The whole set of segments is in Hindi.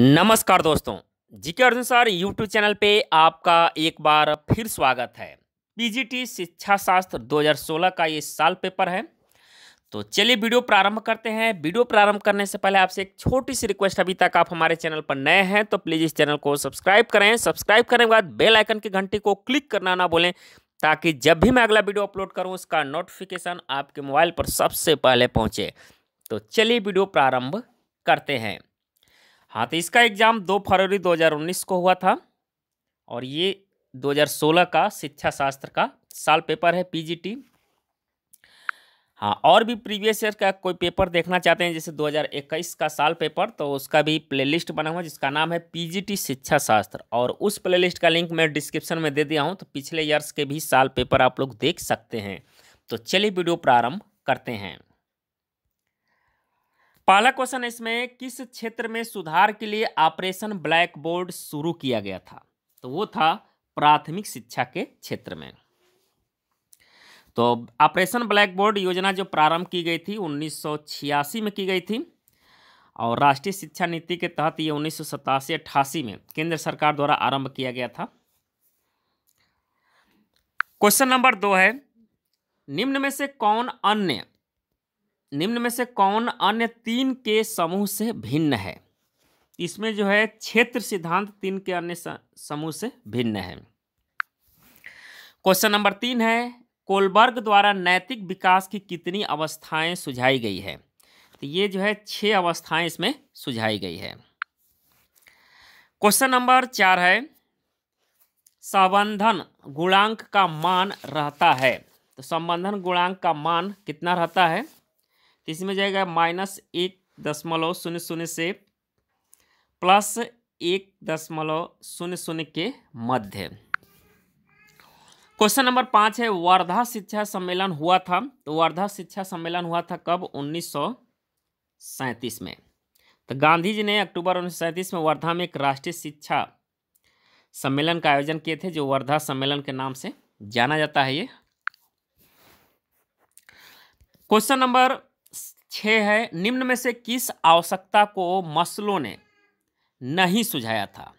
नमस्कार दोस्तों GK Arjun sir YouTube channel पे आपका एक बार फिर स्वागत है पीजीटी शिक्षा शास्त्र 2016 का ये साल पेपर है तो चलिए वीडियो प्रारंभ करते हैं वीडियो प्रारंभ करने से पहले आपसे एक छोटी सी रिक्वेस्ट अभी तक आप हमारे चैनल पर नए हैं तो प्लीज़ इस चैनल को सब्सक्राइब करें सब्सक्राइब करने के बाद बेलाइकन की घंटी को क्लिक करना ना बोलें ताकि जब भी मैं अगला वीडियो अपलोड करूँ उसका नोटिफिकेशन आपके मोबाइल पर सबसे पहले पहुँचे तो चलिए वीडियो प्रारंभ करते हैं हाँ तो इसका एग्ज़ाम दो फरवरी 2019 को हुआ था और ये 2016 का शिक्षा शास्त्र का साल पेपर है पीजीटी हाँ और भी प्रीवियस ईयर का कोई पेपर देखना चाहते हैं जैसे 2021 का साल पेपर तो उसका भी प्लेलिस्ट बना हुआ जिसका नाम है पीजीटी शिक्षा शास्त्र और उस प्लेलिस्ट का लिंक मैं डिस्क्रिप्शन में दे दिया हूँ तो पिछले ईयर्स के भी साल पेपर आप लोग देख सकते हैं तो चलिए वीडियो प्रारंभ करते हैं पहला क्वेश्चन है इसमें किस क्षेत्र में सुधार के लिए ऑपरेशन ब्लैक बोर्ड शुरू किया गया था तो वो था प्राथमिक शिक्षा के क्षेत्र में तो ऑपरेशन ब्लैक बोर्ड योजना जो प्रारंभ की गई थी 1986 में की गई थी और राष्ट्रीय शिक्षा नीति के तहत ये उन्नीस सौ में केंद्र सरकार द्वारा आरंभ किया गया था क्वेश्चन नंबर दो है निम्न में से कौन अन्य निम्न में से कौन अन्य तीन के समूह से भिन्न है इसमें जो है क्षेत्र सिद्धांत तीन के अन्य समूह से भिन्न है क्वेश्चन नंबर तीन है कोलबर्ग द्वारा नैतिक विकास की कितनी अवस्थाएं सुझाई गई है तो ये जो है छह अवस्थाएं इसमें सुझाई गई है क्वेश्चन नंबर चार है संबंधन गुणांक का मान रहता है तो संबंधन गुणांक का मान कितना रहता है तो इसमें जाएगा माइनस एक दशमलव शून्य शून्य से प्लस एक दशमलव शून्य शून्य के मध्य क्वेश्चन नंबर पाँच है वर्धा शिक्षा सम्मेलन हुआ था तो वर्धा शिक्षा सम्मेलन हुआ था कब उन्नीस में तो गांधी जी ने अक्टूबर उन्नीस में वर्धा में एक राष्ट्रीय शिक्षा सम्मेलन का आयोजन किए थे जो वर्धा सम्मेलन के नाम से जाना जाता है ये क्वेश्चन नंबर छः है निम्न में से किस आवश्यकता को मसलो ने नहीं सुझाया था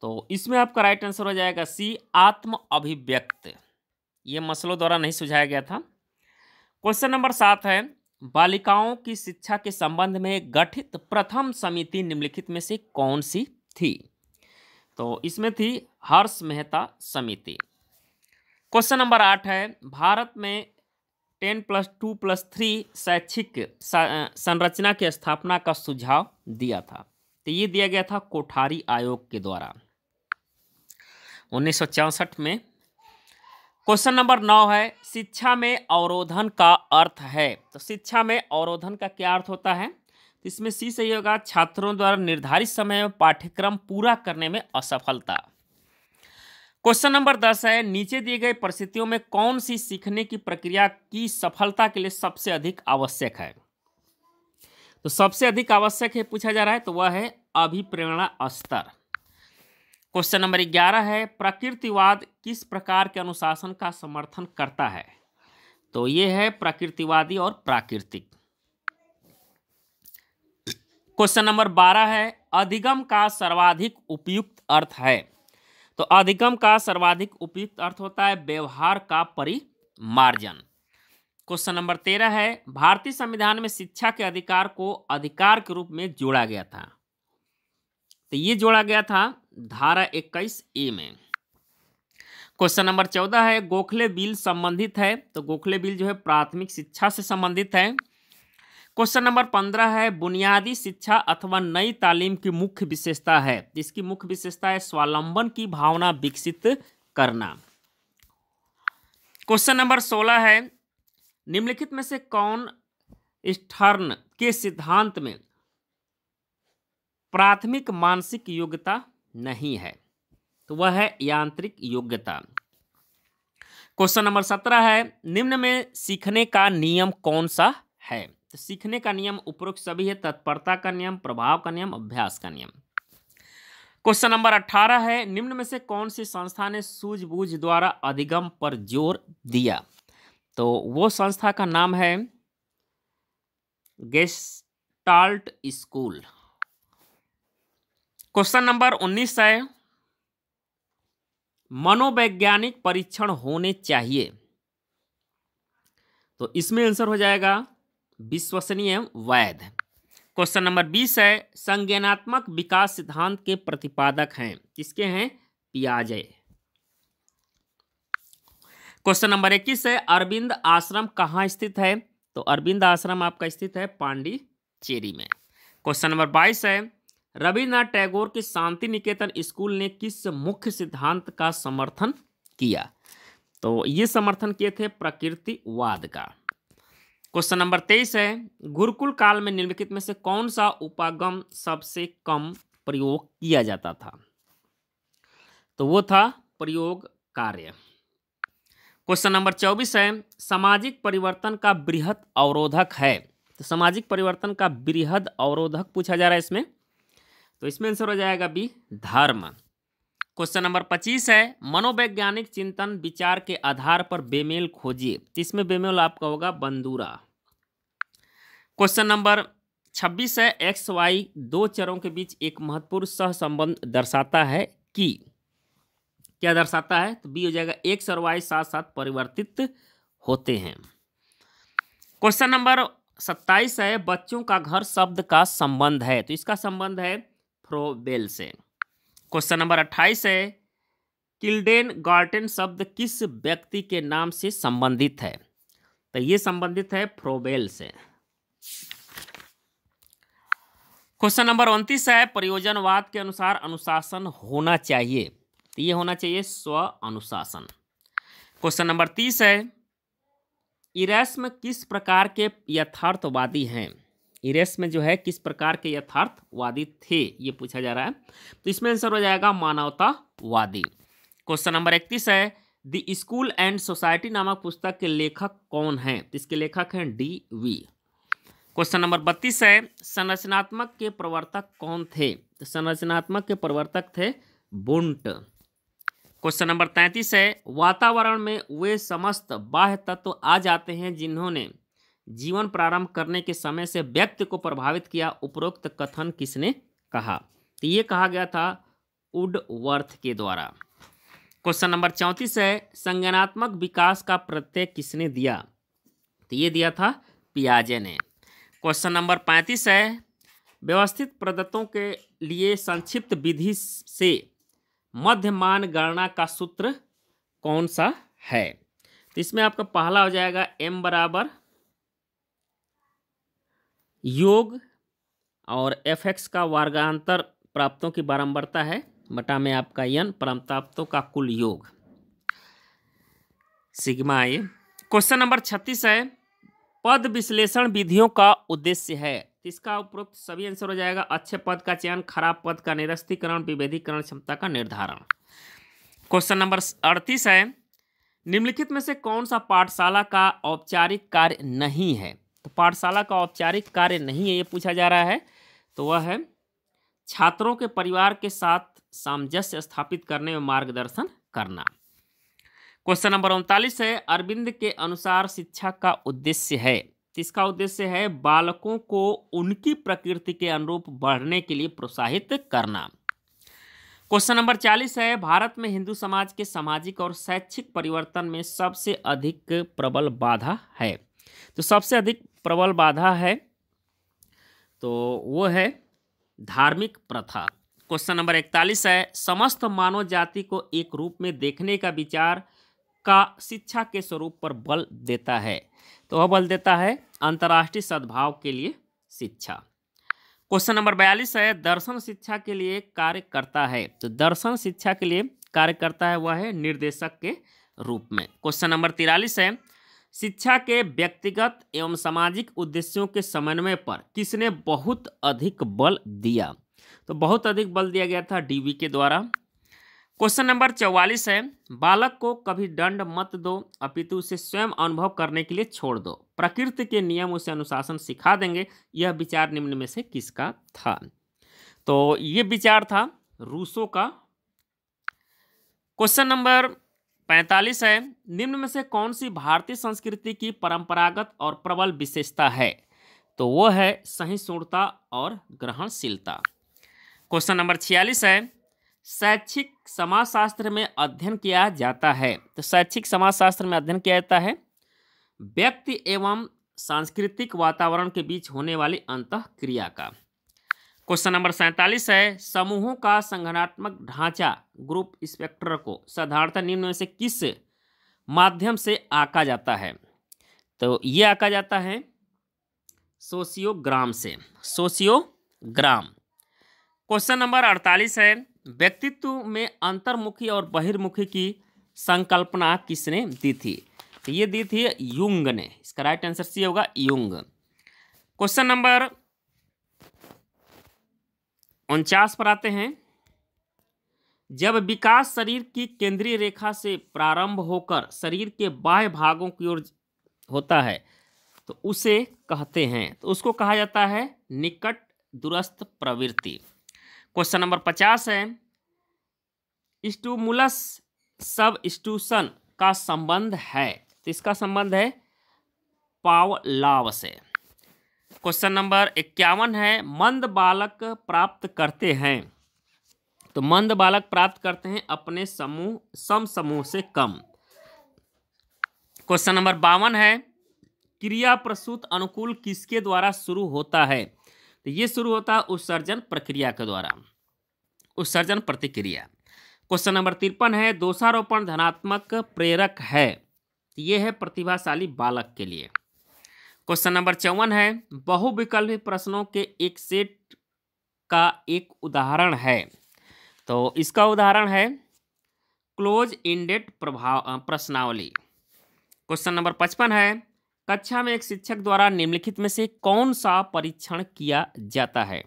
तो इसमें आपका राइट आंसर हो जाएगा सी आत्म अभिव्यक्त ये मसलों द्वारा नहीं सुझाया गया था क्वेश्चन नंबर सात है बालिकाओं की शिक्षा के संबंध में गठित प्रथम समिति निम्नलिखित में से कौन सी थी तो इसमें थी हर्ष मेहता समिति क्वेश्चन नंबर आठ है भारत में ten plus two plus three शैक्षिक संरचना की स्थापना का सुझाव दिया था तो ये दिया गया था कोठारी आयोग के द्वारा उन्नीस में क्वेश्चन नंबर नौ है शिक्षा में अवरोधन का अर्थ है तो शिक्षा में अवरोधन का क्या अर्थ होता है तो इसमें सी सही होगा छात्रों द्वारा निर्धारित समय में पाठ्यक्रम पूरा करने में असफलता क्वेश्चन नंबर दस है नीचे दिए गए परिस्थितियों में कौन सी सीखने की प्रक्रिया की सफलता के लिए सबसे अधिक आवश्यक है तो सबसे अधिक आवश्यक है पूछा जा रहा है तो वह है अभिप्रेरणा स्तर क्वेश्चन नंबर ग्यारह है प्रकृतिवाद किस प्रकार के अनुशासन का समर्थन करता है तो यह है प्रकृतिवादी और प्राकृतिक क्वेश्चन नंबर बारह है अधिगम का सर्वाधिक उपयुक्त अर्थ है तो अधिगम का सर्वाधिक उपयुक्त अर्थ होता है व्यवहार का परिमार्जन क्वेश्चन नंबर तेरह है भारतीय संविधान में शिक्षा के अधिकार को अधिकार के रूप में जोड़ा गया था तो ये जोड़ा गया था धारा इक्कीस ए में क्वेश्चन नंबर चौदह है गोखले बिल संबंधित है तो गोखले बिल जो है प्राथमिक शिक्षा से संबंधित है क्वेश्चन नंबर पंद्रह है बुनियादी शिक्षा अथवा नई तालीम की मुख्य विशेषता है इसकी मुख्य विशेषता है स्वालंबन की भावना विकसित करना क्वेश्चन नंबर सोलह है निम्नलिखित में से कौन स्टर्न के सिद्धांत में प्राथमिक मानसिक योग्यता नहीं है तो वह है यांत्रिक योग्यता क्वेश्चन नंबर सत्रह है निम्न में सीखने का नियम कौन सा है तो सीखने का नियम उपरोक्त सभी है तत्परता का नियम प्रभाव का नियम अभ्यास का नियम क्वेश्चन नंबर अट्ठारह है निम्न में से कौन सी संस्था ने सूझबूझ द्वारा अधिगम पर जोर दिया तो वो संस्था का नाम है गेस्टाल्ट स्कूल क्वेश्चन नंबर उन्नीस है मनोवैज्ञानिक परीक्षण होने चाहिए तो इसमें आंसर हो जाएगा विश्वसनीय वैध क्वेश्चन नंबर बीस है संज्ञानात्मक विकास सिद्धांत के प्रतिपादक हैं किसके हैं पियाजे क्वेश्चन नंबर इक्कीस है अरविंद आश्रम कहाँ स्थित है तो अरविंद आश्रम आपका स्थित है पांडिचेरी में क्वेश्चन नंबर बाईस है रविन्द्रनाथ टैगोर के शांति निकेतन स्कूल ने किस मुख्य सिद्धांत का समर्थन किया तो ये समर्थन किए थे प्रकृतिवाद का क्वेश्चन नंबर तेईस है गुरुकुल काल में निम्नलिखित में से कौन सा उपागम सबसे कम प्रयोग किया जाता था तो वो था प्रयोग कार्य क्वेश्चन नंबर चौबीस है सामाजिक परिवर्तन का बृहद अवरोधक है तो सामाजिक परिवर्तन का बृहद अवरोधक पूछा जा रहा है इसमें तो इसमें आंसर हो जाएगा बी धर्म क्वेश्चन नंबर पच्चीस है मनोवैज्ञानिक चिंतन विचार के आधार पर बेमेल खोजिए इसमें बेमेल आपका होगा बंदूरा क्वेश्चन नंबर छब्बीस है एक्स वाई दो चरों के बीच एक महत्वपूर्ण सहसंबंध दर्शाता है कि क्या दर्शाता है तो बी हो जाएगा एक्स और वाई साथ साथ परिवर्तित होते हैं क्वेश्चन नंबर सत्ताईस है बच्चों का घर शब्द का संबंध है तो इसका संबंध है फ्रोबेल से क्वेश्चन नंबर अट्ठाईस है किल्डेन गार्टन शब्द किस व्यक्ति के नाम से संबंधित है तो ये संबंधित है फ्रोबेल से क्वेश्चन नंबर उनतीस है प्रयोजनवाद के अनुसार अनुशासन होना चाहिए तो ये होना चाहिए स्व अनुशासन क्वेश्चन नंबर तीस है इरेस्म किस प्रकार के यथार्थवादी हैं इरेस में जो है किस प्रकार के यथार्थवादी थे ये पूछा जा रहा है तो इसमें आंसर हो जाएगा मानवतावादी क्वेश्चन नंबर इकतीस है द स्कूल एंड सोसाइटी नामक पुस्तक के लेखक कौन है तो इसके लेखक हैं डी वी क्वेश्चन नंबर बत्तीस है संरचनात्मक के प्रवर्तक कौन थे तो संरचनात्मक के प्रवर्तक थे बुंट क्वेश्चन नंबर तैंतीस है वातावरण में वे समस्त बाह्य तत्व तो आ जाते हैं जिन्होंने जीवन प्रारंभ करने के समय से व्यक्ति को प्रभावित किया उपरोक्त कथन किसने कहा तो ये कहा गया था वुडवर्थ के द्वारा क्वेश्चन नंबर चौंतीस है संज्ञानात्मक विकास का प्रत्यय किसने दिया तो ये दिया था पियाजे ने क्वेश्चन नंबर पैंतीस है व्यवस्थित प्रदत्तों के लिए संक्षिप्त विधि से मध्यमान गणना का सूत्र कौन सा है तो इसमें आपका पहला हो जाएगा एम बराबर योग और एफ एक्स का वर्गांतर प्राप्तों की बारंबारता है बटा में आपका यन प्राप्तों का कुल योग सिग्मा ए क्वेश्चन नंबर छत्तीस है पद विश्लेषण विधियों का उद्देश्य है इसका उपरोक्त सभी आंसर हो जाएगा अच्छे पद का चयन खराब पद का निरस्तीकरण विभेदीकरण क्षमता का निर्धारण क्वेश्चन नंबर अड़तीस है निम्नलिखित में से कौन सा पाठशाला का औपचारिक कार्य नहीं है पाठशाला का औपचारिक कार्य नहीं है ये पूछा जा रहा है तो वह है छात्रों के परिवार के साथ सामंजस्य स्थापित करने में मार्गदर्शन करना क्वेश्चन नंबर उनतालीस है अरविंद के अनुसार शिक्षा का उद्देश्य है इसका उद्देश्य है बालकों को उनकी प्रकृति के अनुरूप बढ़ने के लिए प्रोत्साहित करना क्वेश्चन नंबर चालीस है भारत में हिंदू समाज के सामाजिक और शैक्षिक परिवर्तन में सबसे अधिक प्रबल बाधा है तो सबसे अधिक प्रबल बाधा है तो वो है धार्मिक प्रथा क्वेश्चन नंबर इकतालीस है समस्त मानव जाति को एक रूप में देखने का विचार का शिक्षा के स्वरूप पर बल देता है तो वह बल देता है अंतर्राष्ट्रीय सद्भाव के लिए शिक्षा क्वेश्चन नंबर बयालीस है दर्शन शिक्षा के लिए कार्य करता है तो दर्शन शिक्षा के लिए कार्य करता है वह है निर्देशक के रूप में क्वेश्चन नंबर तिरालीस है शिक्षा के व्यक्तिगत एवं सामाजिक उद्देश्यों के समन्वय पर किसने बहुत अधिक बल दिया तो बहुत अधिक बल दिया गया था डीवी के द्वारा क्वेश्चन नंबर चौवालीस है बालक को कभी दंड मत दो अपितु उसे स्वयं अनुभव करने के लिए छोड़ दो प्रकृति के नियम उसे अनुशासन सिखा देंगे यह विचार निम्न में से किसका था तो ये विचार था रूसो का क्वेश्चन नंबर पैंतालीस है निम्न में से कौन सी भारतीय संस्कृति की परंपरागत और प्रबल विशेषता है तो वो है सहिष्णुता और ग्रहणशीलता क्वेश्चन नंबर छियालीस है शैक्षिक समाजशास्त्र में अध्ययन किया जाता है तो शैक्षिक समाजशास्त्र में अध्ययन किया जाता है व्यक्ति एवं सांस्कृतिक वातावरण के बीच होने वाली अंत क्रिया का क्वेश्चन नंबर सैंतालीस है समूहों का संगठनात्मक ढांचा ग्रुप स्पेक्टर को साधारणतः निम्न में से किस माध्यम से आका जाता है तो ये आका जाता है सोशियोग्राम से सोशियोग्राम क्वेश्चन नंबर अड़तालीस है व्यक्तित्व में अंतर्मुखी और बहिर्मुखी की संकल्पना किसने दी थी तो ये दी थी युंग ने इसका राइट आंसर सी होगा युंग क्वेश्चन नंबर उनचास पर आते हैं जब विकास शरीर की केंद्रीय रेखा से प्रारंभ होकर शरीर के बाह्य भागों की ओर होता है तो उसे कहते हैं तो उसको कहा जाता है निकट दुरस्थ प्रवृत्ति क्वेश्चन नंबर पचास है स्टूमुलस सब स्टूसन का संबंध है तो इसका संबंध है पावलाव से क्वेश्चन नंबर इक्यावन है मंद बालक प्राप्त करते हैं तो मंद बालक प्राप्त करते हैं अपने समूह सम समूह से कम क्वेश्चन नंबर बावन है क्रिया प्रसूत अनुकूल किसके द्वारा शुरू होता है तो ये शुरू होता है उत्सर्जन प्रक्रिया के द्वारा उत्सर्जन प्रतिक्रिया क्वेश्चन नंबर तिरपन है दोषारोपण धनात्मक प्रेरक है तो ये है प्रतिभाशाली बालक के लिए क्वेश्चन नंबर चौवन है बहुविकल्पी प्रश्नों के एक सेट का एक उदाहरण है तो इसका उदाहरण है क्लोज इंडेड प्रभाव प्रश्नावली क्वेश्चन नंबर पचपन है कक्षा में एक शिक्षक द्वारा निम्नलिखित में से कौन सा परीक्षण किया जाता है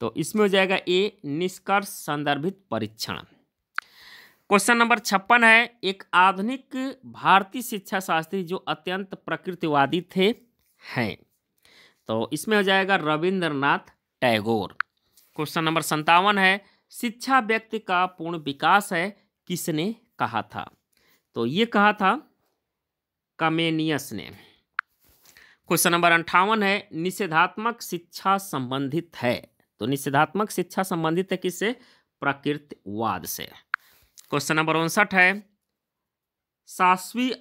तो इसमें हो जाएगा ए निष्कर्ष संदर्भित परीक्षण क्वेश्चन नंबर छप्पन है एक आधुनिक भारतीय शिक्षा शास्त्री जो अत्यंत प्रकृतिवादी थे हैं तो इसमें हो जाएगा रविंद्रनाथ टैगोर क्वेश्चन नंबर संतावन है शिक्षा व्यक्ति का पूर्ण विकास है किसने कहा था तो ये कहा था कमेनियस ने क्वेश्चन नंबर अंठावन है निषेधात्मक शिक्षा संबंधित है तो निषेधात्मक शिक्षा संबंधित है किससे प्रकृतिवाद से क्वेश्चन नंबर उनसठ है शास्त्री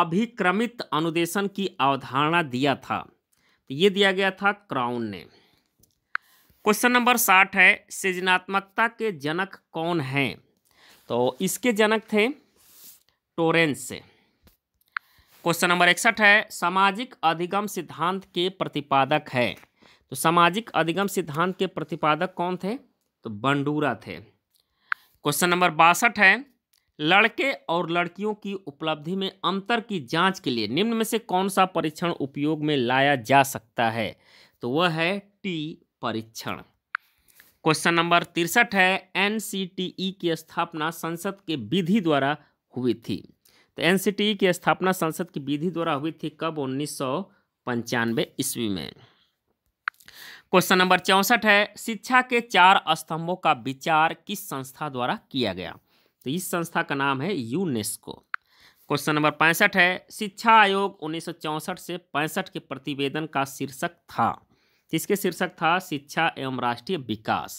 अभिक्रमित अनुदेशन की अवधारणा दिया था तो ये दिया गया था क्राउन ने क्वेश्चन नंबर साठ है सृजनात्मकता के जनक कौन हैं तो इसके जनक थे टोरेंस से क्वेश्चन नंबर इकसठ है सामाजिक अधिगम सिद्धांत के प्रतिपादक है तो सामाजिक अधिगम सिद्धांत के प्रतिपादक कौन थे तो बंडूरा थे क्वेश्चन नंबर बासठ है लड़के और लड़कियों की उपलब्धि में अंतर की जांच के लिए निम्न में से कौन सा परीक्षण उपयोग में लाया जा सकता है तो वह है टी परीक्षण क्वेश्चन नंबर तिरसठ है एन की स्थापना संसद के विधि द्वारा हुई थी तो एन की स्थापना संसद की विधि द्वारा हुई थी कब उन्नीस सौ पंचानवे ईस्वी में क्वेश्चन नंबर चौंसठ है शिक्षा के चार स्तंभों का विचार किस संस्था द्वारा किया गया तो इस संस्था का नाम है यूनेस्को क्वेश्चन नंबर पैंसठ है शिक्षा आयोग उन्नीस से पैंसठ के प्रतिवेदन का शीर्षक था जिसके शीर्षक था शिक्षा एवं राष्ट्रीय विकास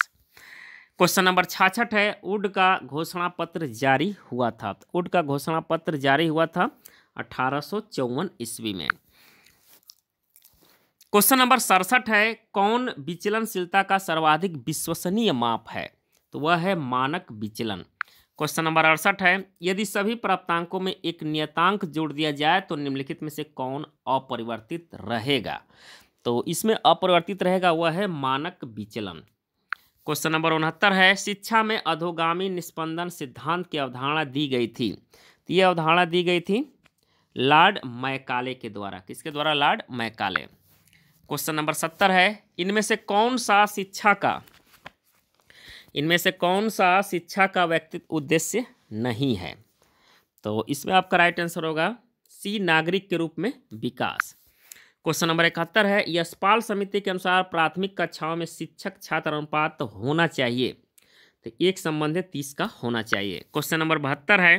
क्वेश्चन नंबर छाछठ है उड का घोषणा पत्र जारी हुआ था तो उड का घोषणा पत्र जारी हुआ था अठारह ईस्वी में क्वेश्चन नंबर सड़सठ है कौन विचलनशीलता का सर्वाधिक विश्वसनीय माप है तो वह है मानक विचलन क्वेश्चन नंबर अड़सठ है यदि सभी प्राप्तांकों में एक नियतांक जोड़ दिया जाए तो निम्नलिखित में से कौन अपरिवर्तित रहेगा तो इसमें अपरिवर्तित रहेगा वह है मानक विचलन क्वेश्चन नंबर उनहत्तर है शिक्षा में अधोगामी निष्पंदन सिद्धांत की अवधारणा दी गई थी तो ये अवधारणा दी गई थी लॉर्ड मैकाले के द्वारा किसके द्वारा लॉर्ड मैकाले क्वेश्चन नंबर सत्तर है इनमें से कौन सा शिक्षा का इनमें से कौन सा शिक्षा का व्यक्तित्व उद्देश्य नहीं है तो इसमें आपका राइट आंसर होगा सी नागरिक के रूप में विकास क्वेश्चन नंबर इकहत्तर है यशपाल समिति के अनुसार प्राथमिक कक्षाओं में शिक्षक छात्र अनुपात होना चाहिए तो एक संबंधित तीस का होना चाहिए क्वेश्चन नंबर बहत्तर है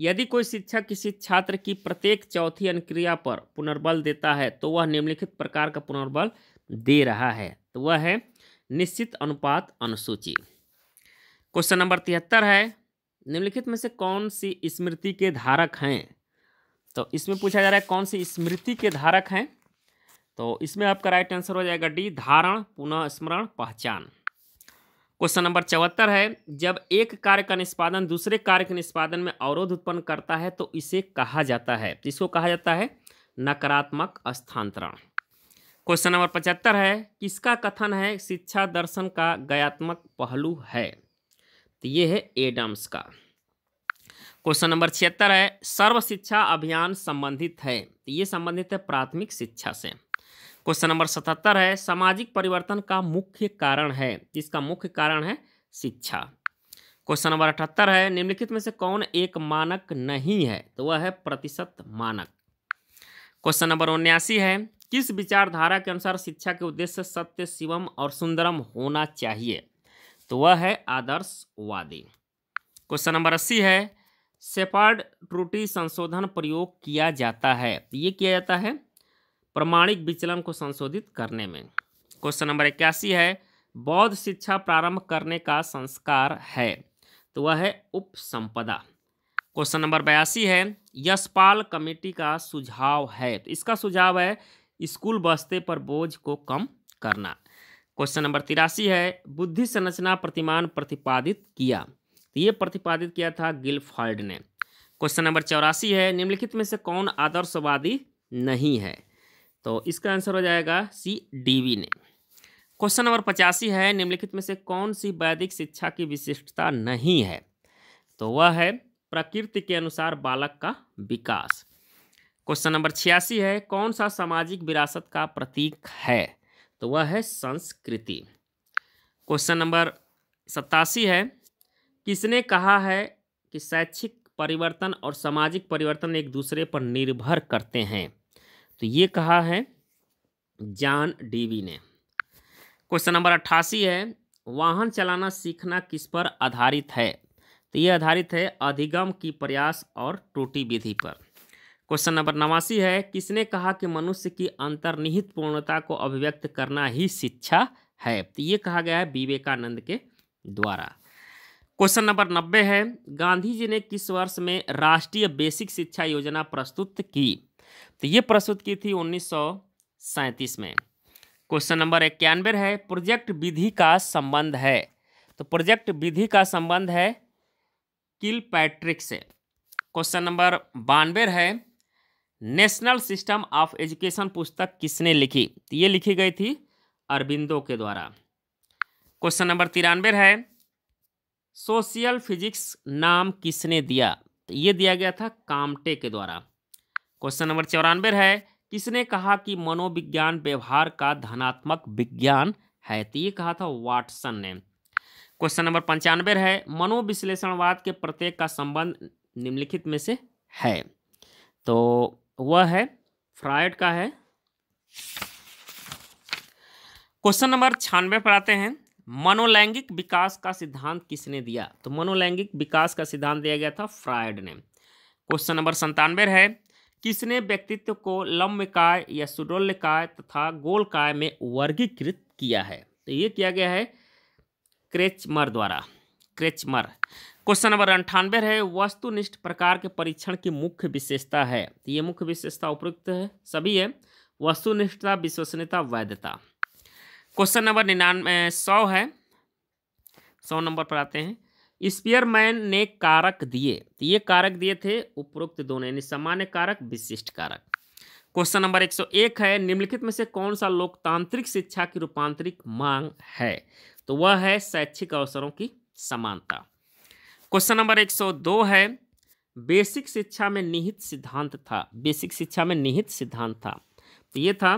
यदि कोई शिक्षक किसी छात्र की प्रत्येक चौथी अनुक्रिया पर पुनर्बल देता है तो वह निम्नलिखित प्रकार का पुनर्बल दे रहा है तो वह है निश्चित अनुपात अनुसूची क्वेश्चन नंबर तिहत्तर है निम्नलिखित में से कौन सी स्मृति के धारक हैं तो इसमें पूछा जा रहा है कौन सी स्मृति के धारक हैं तो इसमें आपका राइट आंसर हो जाएगा डी धारण पुनः स्मरण पहचान क्वेश्चन नंबर चौहत्तर है जब एक कार्य का निष्पादन दूसरे कार्य के निष्पादन में अवरोध उत्पन्न करता है तो इसे कहा जाता है इसको कहा जाता है नकारात्मक स्थानांतरण क्वेश्चन नंबर पचहत्तर है किसका कथन है शिक्षा दर्शन का गयात्मक पहलू है तो ये है एडम्स का क्वेश्चन नंबर छिहत्तर है सर्व शिक्षा अभियान संबंधित है तो ये संबंधित है प्राथमिक शिक्षा से क्वेश्चन नंबर सतहत्तर है सामाजिक परिवर्तन का मुख्य कारण है जिसका मुख्य कारण है शिक्षा क्वेश्चन नंबर अठहत्तर है निम्नलिखित में से कौन एक मानक नहीं है तो वह है प्रतिशत मानक क्वेश्चन नंबर उन्यासी है किस विचारधारा के अनुसार शिक्षा के उद्देश्य सत्य शिवम और सुंदरम होना चाहिए तो वह है आदर्शवादी क्वेश्चन नंबर अस्सी है सेपार्ड त्रुटि संशोधन प्रयोग किया जाता है तो ये किया जाता है प्रमाणिक विचलन को संशोधित करने में क्वेश्चन नंबर इक्यासी है बौद्ध शिक्षा प्रारंभ करने का संस्कार है तो वह है उपसंपदा क्वेश्चन नंबर बयासी है यशपाल कमेटी का सुझाव है तो इसका सुझाव है स्कूल बस्ते पर बोझ को कम करना क्वेश्चन नंबर तिरासी है बुद्धि संरचना प्रतिमान प्रतिपादित किया तो ये प्रतिपादित किया था गिलफॉल्ड ने क्वेश्चन नंबर चौरासी है निम्नलिखित में से कौन आदर्शवादी नहीं है तो इसका आंसर हो जाएगा सी डीवी ने क्वेश्चन नंबर पचासी है निम्नलिखित में से कौन सी वैदिक शिक्षा की विशिष्टता नहीं है तो वह है प्रकृति के अनुसार बालक का विकास क्वेश्चन नंबर छियासी है कौन सा सामाजिक विरासत का प्रतीक है तो वह है संस्कृति क्वेश्चन नंबर सतासी है किसने कहा है कि शैक्षिक परिवर्तन और सामाजिक परिवर्तन एक दूसरे पर निर्भर करते हैं तो ये कहा है जान डीवी ने क्वेश्चन नंबर अट्ठासी है वाहन चलाना सीखना किस पर आधारित है तो ये आधारित है अधिगम की प्रयास और टूटी विधि पर क्वेश्चन नंबर नवासी है किसने कहा कि मनुष्य की अंतर्निहित पूर्णता को अभिव्यक्त करना ही शिक्षा है तो ये कहा गया है विवेकानंद के द्वारा क्वेश्चन नंबर नब्बे है गांधी जी ने किस वर्ष में राष्ट्रीय बेसिक शिक्षा योजना प्रस्तुत की तो ये प्रस्तुत की थी उन्नीस में क्वेश्चन नंबर इक्यानवे है प्रोजेक्ट विधि का संबंध है तो प्रोजेक्ट विधि का संबंध है किल पैट्रिक से क्वेश्चन नंबर बानवे है नेशनल सिस्टम ऑफ एजुकेशन पुस्तक किसने लिखी तो ये लिखी गई थी अरबिंदो के द्वारा क्वेश्चन नंबर तिरानवे है सोशियल फिजिक्स नाम किसने दिया तो ये दिया गया था कामटे के द्वारा क्वेश्चन नंबर चौरानवे है किसने कहा कि मनोविज्ञान व्यवहार का धनात्मक विज्ञान है तो ये कहा था वाटसन ने क्वेश्चन नंबर पंचानवे है मनोविश्लेषणवाद के प्रत्येक का संबंध निम्नलिखित में से है तो वह है फ्रायड का है क्वेश्चन नंबर छियानवे पर आते हैं मनोलैंगिक विकास का सिद्धांत किसने दिया तो मनोलैंगिक विकास का सिद्धांत दिया गया था फ्रायड ने क्वेश्चन नंबर संतानवे है किसने व्यक्तित्व को लम्बकाय या सुडोल्यकाय तथा गोलकाय में वर्गीकृत किया है तो ये किया गया है क्रेचमर द्वारा क्रेचमर क्वेश्चन नंबर अंठानवे है वस्तुनिष्ठ प्रकार के परीक्षण की मुख्य विशेषता है तो ये मुख्य विशेषता उपयुक्त है सभी है वस्तुनिष्ठता विश्वसनीयता वैधता क्वेश्चन नंबर निन्यानवे सौ है सौ नंबर पर आते हैं स्पियरमैन ने कारक दिए तो ये कारक दिए थे उपरोक्त दोनों यानी सामान्य कारक विशिष्ट कारक क्वेश्चन नंबर 101 है निम्नलिखित में से कौन सा लोकतांत्रिक शिक्षा की रूपांतरिक मांग है तो वह है शैक्षिक अवसरों की समानता क्वेश्चन नंबर 102 है बेसिक शिक्षा में निहित सिद्धांत था बेसिक शिक्षा में निहित सिद्धांत था तो ये था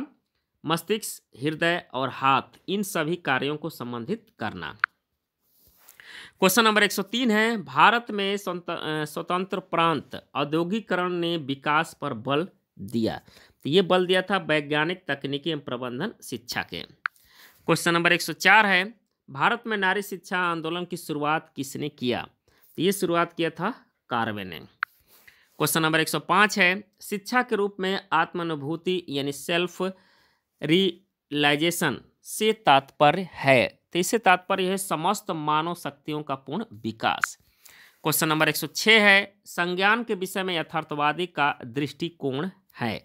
मस्तिष्क हृदय और हाथ इन सभी कार्यों को संबंधित करना क्वेश्चन नंबर 103 है भारत में स्वतंत्र प्रांत औद्योगिकरण ने विकास पर बल दिया तो ये बल दिया था वैज्ञानिक तकनीकी एवं प्रबंधन शिक्षा के क्वेश्चन नंबर 104 है भारत में नारी शिक्षा आंदोलन की शुरुआत किसने किया तो ये शुरुआत किया था कार्वे ने क्वेश्चन नंबर 105 है शिक्षा के रूप में आत्मानुभूति यानी सेल्फ रियलाइजेशन से तात्पर्य है तो इससे तात्पर्य है समस्त मानव शक्तियों का पूर्ण विकास क्वेश्चन नंबर 106 है संज्ञान के विषय में यथार्थवादी का दृष्टिकोण है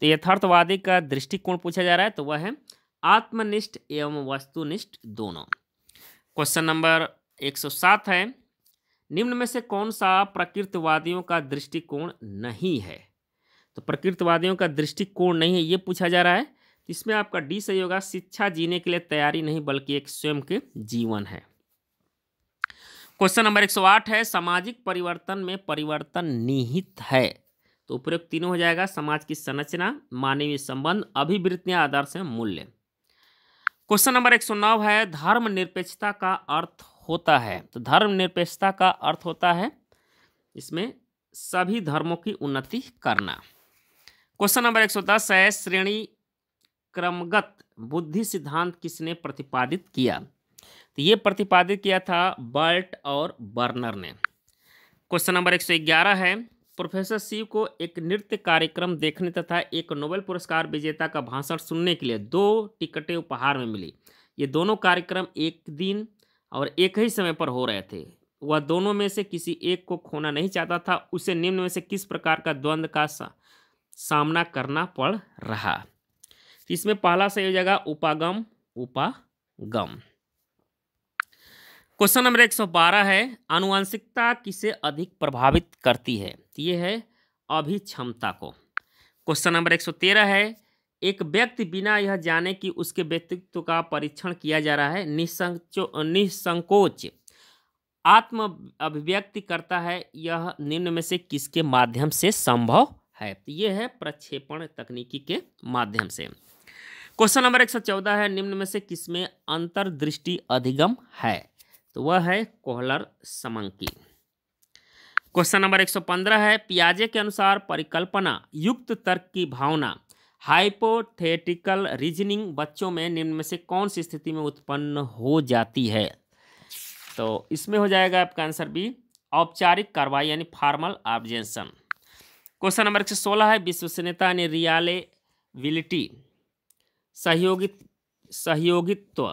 तो यथार्थवादी का दृष्टिकोण पूछा जा रहा है तो वह है आत्मनिष्ठ एवं वस्तुनिष्ठ दोनों क्वेश्चन नंबर 107 है निम्न में से कौन सा प्रकृतवादियों का दृष्टिकोण नहीं है तो प्रकृतवादियों का दृष्टिकोण नहीं है ये पूछा जा रहा है इसमें आपका डी सही होगा शिक्षा जीने के लिए तैयारी नहीं बल्कि एक स्वयं के जीवन है क्वेश्चन नंबर 108 है सामाजिक परिवर्तन में परिवर्तन निहित है तो उपयुक्त तीनों हो जाएगा समाज की संरचना मानवीय संबंध अभिवृत्तियां आदर्श मूल्य क्वेश्चन नंबर 109 है धर्म निरपेक्षता का अर्थ होता है तो धर्मनिरपेक्षता का अर्थ होता है इसमें सभी धर्मों की उन्नति करना क्वेश्चन नंबर एक सौ दस है श्रेणी क्रमगत बुद्धि सिद्धांत किसने प्रतिपादित किया तो ये प्रतिपादित किया था बर्ट और बर्नर ने क्वेश्चन नंबर एक सौ ग्यारह है प्रोफेसर शिव को एक नृत्य कार्यक्रम देखने तथा एक नोबेल पुरस्कार विजेता का भाषण सुनने के लिए दो टिकटें उपहार में मिली ये दोनों कार्यक्रम एक दिन और एक ही समय पर हो रहे थे वह दोनों में से किसी एक को खोना नहीं चाहता था उसे निम्न में से किस प्रकार का द्वंद्व का सा, सामना करना पड़ रहा इसमें पहला सही हो जाएगा उपागम उपागम क्वेश्चन नंबर एक सौ बारह है आनुवंशिकता किसे अधिक प्रभावित करती है ये है अभिक्षमता को क्वेश्चन नंबर एक सौ तेरह है एक व्यक्ति बिना यह जाने कि उसके व्यक्तित्व का परीक्षण किया जा रहा है निसंको निसंकोच आत्म अभिव्यक्ति करता है यह निम्न में से किसके माध्यम से संभव है तो यह है प्रक्षेपण तकनीकी के माध्यम से क्वेश्चन नंबर एक सौ चौदह है निम्न में से किसमें अंतर्दृष्टि अधिगम है तो वह है कोहलर समंकी क्वेश्चन नंबर एक सौ पंद्रह है पियाजे के अनुसार परिकल्पना युक्त तर्क की भावना हाइपोथेटिकल रीजनिंग बच्चों में निम्न में से कौन सी स्थिति में उत्पन्न हो जाती है तो इसमें हो जाएगा आपका आंसर बी औपचारिक कार्रवाई यानी फॉर्मल ऑब्जेंशन क्वेश्चन नंबर एक सोलह है विश्वसनीयता यानी रियालेबिलिटी सहयोगित सहयोगित्व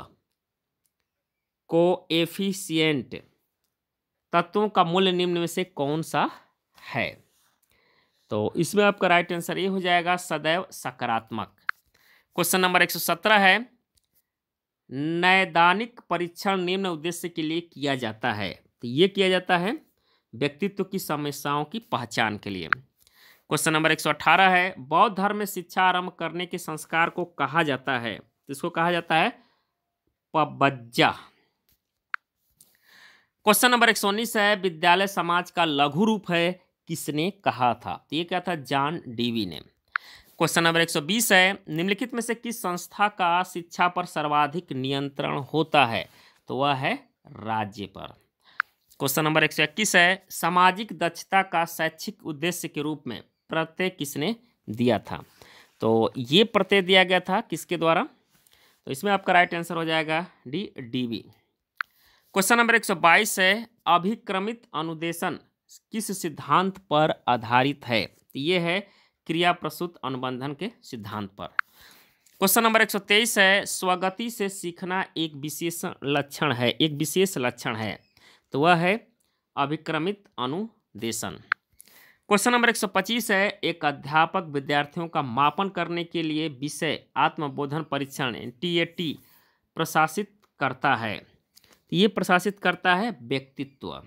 को एफिशियंट तत्वों का मूल्य निम्न में से कौन सा है तो इसमें आपका राइट आंसर ये हो जाएगा सदैव सकारात्मक क्वेश्चन नंबर एक सौ सत्रह है नैदानिक परीक्षण निम्न उद्देश्य के लिए किया जाता है तो ये किया जाता है व्यक्तित्व की समस्याओं की पहचान के लिए क्वेश्चन नंबर एक सौ अठारह है बौद्ध धर्म में शिक्षा आरंभ करने के संस्कार को कहा जाता है तो इसको कहा जाता है पबज्जा क्वेश्चन नंबर एक सौ उन्नीस है विद्यालय समाज का लघु रूप है किसने कहा था तो ये क्या था जॉन डीवी ने क्वेश्चन नंबर 120 है निम्नलिखित में से किस संस्था का शिक्षा पर सर्वाधिक नियंत्रण होता है तो वह है राज्य पर क्वेश्चन नंबर 121 है सामाजिक दक्षता का शैक्षिक उद्देश्य के रूप में प्रत्यय किसने दिया था तो ये प्रत्यय दिया गया था किसके द्वारा तो इसमें आपका राइट आंसर हो जाएगा डी डी क्वेश्चन नंबर 122 है अभिक्रमित अनुदेशन किस सिद्धांत पर आधारित है तो ये है क्रिया प्रसूत अनुबंधन के सिद्धांत पर क्वेश्चन नंबर 123 है स्वगति से सीखना एक विशेष लक्षण है एक विशेष लक्षण है तो वह है अभिक्रमित अनुदेशन क्वेश्चन नंबर 125 है एक अध्यापक विद्यार्थियों का मापन करने के लिए विषय आत्मबोधन परीक्षण टी प्रशासित करता है तो ये प्रशासित करता है व्यक्तित्व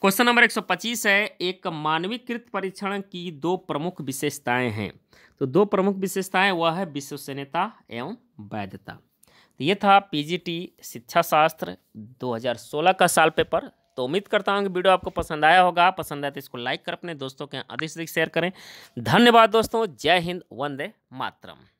क्वेश्चन नंबर 125 है एक मानवीकृत परीक्षण की दो प्रमुख विशेषताएं हैं तो दो प्रमुख विशेषताएं वह है विश्वसनीयता एवं वैधता तो ये था पीजीटी शिक्षा शास्त्र 2016 का साल पेपर तो उम्मीद करता हूँ कि वीडियो आपको पसंद आया होगा पसंद आया तो इसको लाइक कर अपने दोस्तों के अधिक से अधिक शेयर करें धन्यवाद दोस्तों जय हिंद वंदे मातरम